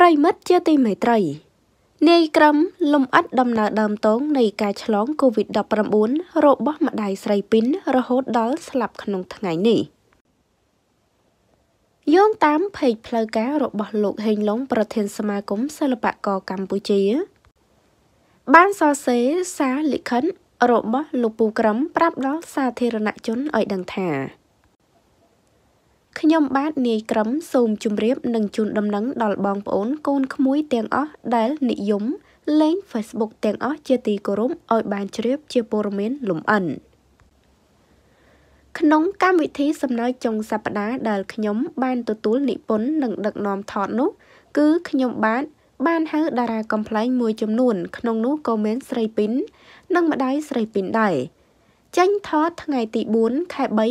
ប្រិមិត្តជាទីមេត្រីនាយក្រមលំអិតដំណើរដើមតងនៃការឆ្លង COVID-19 របស់ម្ដាយស្រីពីន រហូតដល់ស្លាប់ក្នុង ថ្ងៃនេះយោងតាមเพจផ្លូវការរបស់លោកហេងឡុងប្រធានសមាគមសិល្បករកម្ពុជា បានសរសេរសារលិខិតរបស់ លោកពូក្រមប្រាប់ដល់សាធារណជនឲ្យដឹងថាខ្ញុំបាទនាយក្រឹមសូមជម្រាប និងជូនដំណឹងដល់បងប្អូនកូនក្មួយទាំងអស់ដែលនិយមលេង Facebook ទាំងអស់ជាទីគោរពឲ្យបាន ជ្រាប ជាព័ត៌មានលំអិនក្នុងកម្មវិធី សំណើចុងសប្តាហ៍ដែលខ្ញុំ បានទទួលនិពន្ធនិង ដឹកនាំថតនោះ គឺខ្ញុំបាទបានហៅតារាកំ pl ែងមួយចំនួន ក្នុងនោះក៏មានស្រីពីននិងម្ដាយស្រីពីនដែរចេញថតថ្ងៃ ទី4ខែ3 2021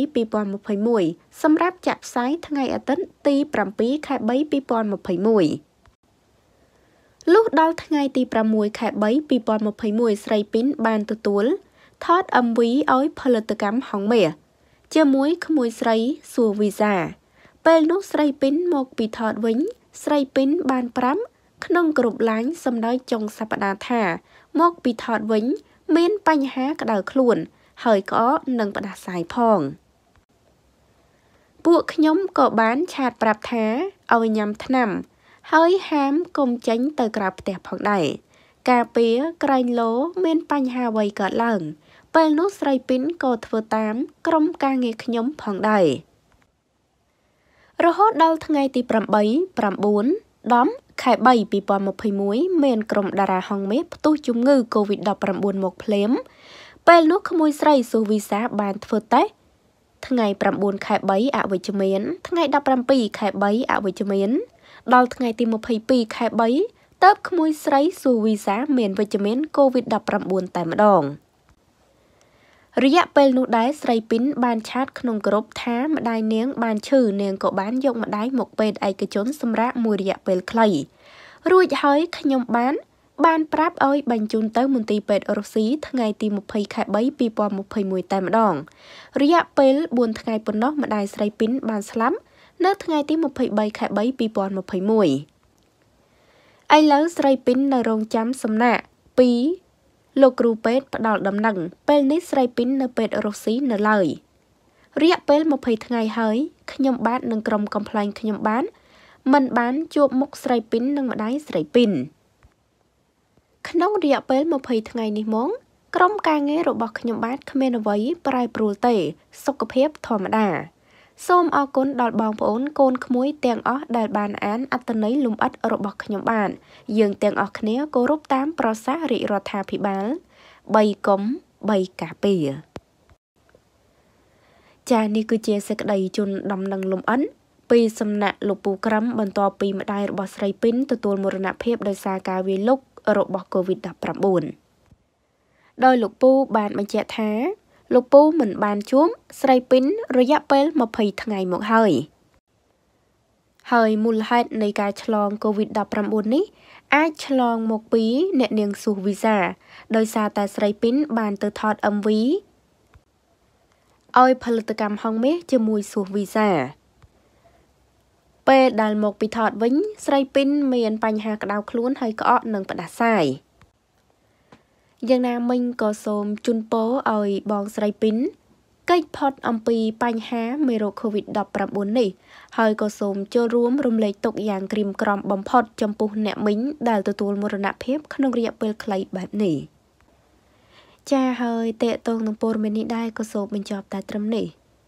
សម្រាប់ចាក់ផ្សាយថ្ងៃអាទិត្យទី7ខែ3 2021លុះដល់ថ្ងៃទី6ខែ3 2021ស្រីពីន បានទទួល ថត MV ឲ្យផលិតកម្មហងមាសជាមួយក្មួយស្រីសួរវីសា ពេលនោះស្រីពីនមក ពីថតវិញ ស្រីពីន បាន5ក្នុងក្រុមឡាញសម្ដេចចុងសប្តាហ៍ថាមកពីថតវិញ មាន បញ្ហាក្តៅខ្លួនហើយក្អកនិងផ្ដាសាយផង ពួកខ្ញុំក៏បានឆាតប្រាប់ថាឲ្យញ៉ាំថ្នាំ ហើយហាម កុំចេញ ទៅក្រៅផ្ទះផងដែរការពារក្រែងលោមានបញ្ហាអ្វីកើតឡើងពេលនោះស្រីពីនក៏ធ្វើតាមក្រុមការងារខ្ញុំផងដែររហូតដល់ថ្ងៃ ទី8 9 10ខែ3 2021មានក្រុមតារាហងមាសផ្ទុះជំងឺ Covid-19 មកភ្លាមពេលនោះក្មួយស្រីសុវិសា បានធ្វើតេស្តថ្ងៃ9ខែ3អវិជ្ជមាន ថ្ងៃ17ខែ3អវិជ្ជមាន ដល់ថ្ងៃទី22ខែ3តើបក្មួយស្រីសុវិសាមានវិជ្ជមាន COVID-19 តែម្ដងរយៈពេលនោះដែរស្រីពីនបានឆាតក្នុងក្រុមថាម្ដាយនាងបានឈឺនាងក៏បានយកម្ដាយមកពេទ្យឯកជនសម្រាប់មួយរយៈពេលខ្លីរួចហើយខ្ញុំបានបានប្រាប់ឲ្យ បញ្ជូនទៅ មន្ទីរពេទ្យរុស្ស៊ីថ្ងៃទី20ខែ3 2021តែម្ដងរយៈពេល4ថ្ងៃប៉ុណ្ណោះម្ដាយស្រីពីន បានស្លាប់នៅថ្ងៃ ទី23ខែ3 2021ឥឡូវស្រីពីននៅរងចាំសំណាក់2លោកគ្រូពេទ្យផ្ដាល់ដំណឹង ពេលនេះស្រីពីននៅពេទ្យរុស្ស៊ីនៅឡើយរយៈពេល20ថ្ងៃហើយខ្ញុំបាទនិងក្រុមកំ pl ែងខ្ញុំបានមិនបានជួបមុខស្រីពីននិងម្ដាយស្រីពីនក្នុងរយៈពេល20ថ្ងៃនេះមកក្រុមការងាររបស់ខ្ញុំបាទគ្មានអ្វី ប្រែប្រួលទេសុខភាពធម្មតា សូមអរគុណដល់បងប្អូនកូនក្មួយទាំងអស់ដែលបានអានអត្ថន័យលំអិតរបស់ខ្ញុំបានយើងទាំងអស់គ្នាគោរពតាម ប្រសាសន៍រាជរដ្ឋាភិបាល3កុំ3ការពារចានេះគឺជាសេចក្តីជូនដំណឹងលំអិនពីសំណាក់លោកពូក្រឹមបន្ទាប់ពីម្ដាយរបស់ស្រីពីនទទួលមរណភាពដោយសារការវាយលុករបស់ COVID-19 ដោយ លោកពូបានបញ្ជាក់ថា លោកពូមិន បានជួបស្រីពីនរយៈពេល20ថ្ងៃមកហើយហើយមូលហេតុនៃការឆ្លង COVID-19 នេះ អាច ឆ្លងមកពី អ្នក នាងស៊ូវីសាដោយសារតែស្រីពីន បាន ទៅថត MV ឲ្យផលិតកម្មហងមាសជាមួយស៊ូវីសាពេលដែលមកពីថតវិញ ស្រីពីន មានបញ្ហាក្តៅខ្លួនហើយក្អកនិងផ្ដាសាយយ៉ាងណាមិញក៏សូមជូនពរឲ្យបងស្រីពីន កិច្ចផុតអំពីបញ្ហាមេរោគ COVID-19 នេះហើយក៏សូមចូលរួមរំលែកទុកយ៉ាងក្រៀមក្រំបំផុត ចំពោះអ្នកមីងដែលទទួលមរណភាពក្នុងរយៈពេលខ្លីបែបនេះចា៎ហើយតេតងនឹងពរមេនេះដែរក៏សូមបញ្ចប់តែត្រឹមនេះ។